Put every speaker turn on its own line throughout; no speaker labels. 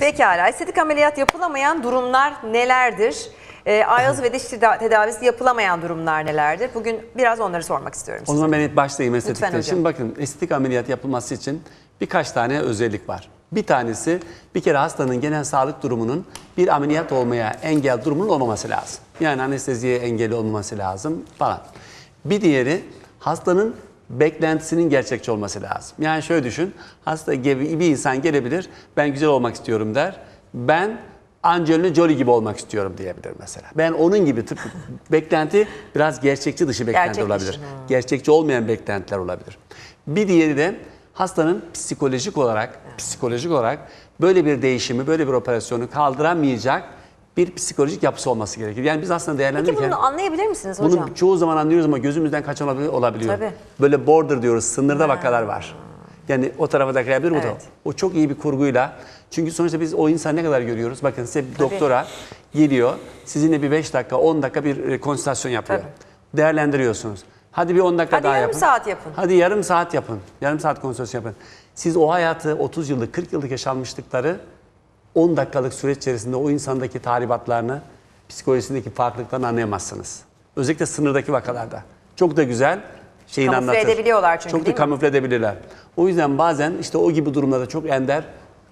Pekala. Estetik ameliyat yapılamayan durumlar nelerdir? E, Ayaz ve diş tedavisi yapılamayan durumlar nelerdir? Bugün biraz onları sormak istiyorum O size. zaman ben başlayayım estetikten. Lütfen Şimdi bakın estetik ameliyat yapılması için birkaç tane özellik var. Bir tanesi bir kere hastanın genel sağlık durumunun bir ameliyat olmaya engel durumunun olmaması lazım. Yani anesteziye engel olmaması lazım falan. Bir diğeri hastanın beklentisinin gerçekçi olması lazım. Yani şöyle düşün, hasta bir insan gelebilir, ben güzel olmak istiyorum der. Ben Angelina Jolie gibi olmak istiyorum diyebilir mesela. Ben onun gibi tıp beklenti biraz gerçekçi dışı beklenti Gerçek olabilir. Dışı. Gerçekçi olmayan beklentiler olabilir. Bir diğeri de hastanın psikolojik olarak psikolojik olarak böyle bir değişimi, böyle bir operasyonu kaldıramayacak bir psikolojik yapısı olması gerekir. Yani biz aslında değerlendirirken... Peki bunu anlayabilir misiniz hocam? Bunu çoğu zaman anlıyoruz ama gözümüzden kaçan olabiliyor. Tabii. Böyle border diyoruz, sınırda ha. vakalar var. Yani o tarafa da kayabilir, evet. bu da. O çok iyi bir kurguyla. Çünkü sonuçta biz o insan ne kadar görüyoruz? Bakın size bir doktora geliyor, sizinle bir 5 dakika, 10 dakika bir e, konsültasyon yapıyor. Tabii. Değerlendiriyorsunuz. Hadi bir 10 dakika Hadi daha yapın. Hadi yarım saat yapın. Hadi yarım saat yapın. Yarım saat konsültasyon yapın. Siz o hayatı 30 yıllık, 40 yıllık yaşanmışlıkları 10 dakikalık süreç içerisinde o insandaki tahribatlarını, psikolojisindeki farklılıklarını anlayamazsınız. Özellikle sınırdaki vakalarda. Çok da güzel şeyin kamufle anlatır. edebiliyorlar çünkü Çok da değil mi? kamufle edebilirler. O yüzden bazen işte o gibi durumlarda çok ender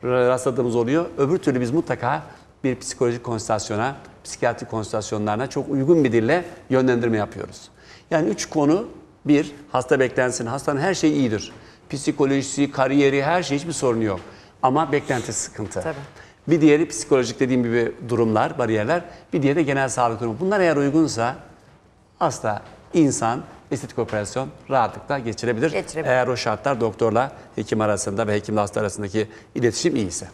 rastladığımız oluyor. Öbür türlü biz mutlaka bir psikolojik konsültasyona, psikiyatri konsültasyonlarına çok uygun bir dille yönlendirme yapıyoruz. Yani üç konu bir, hasta beklensin. Hastanın her şeyi iyidir. Psikolojisi, kariyeri, her şey hiçbir sorunu yok. Ama beklenti sıkıntı. Tabii. Bir diğeri psikolojik dediğim gibi durumlar, bariyerler. Bir diğeri de genel sağlık durumu. Bunlar eğer uygunsa hasta insan estetik operasyon rahatlıkla geçirebilir. geçirebilir. Eğer o şartlar doktorla hekim arasında ve hekimle hasta arasındaki iletişim iyiyse.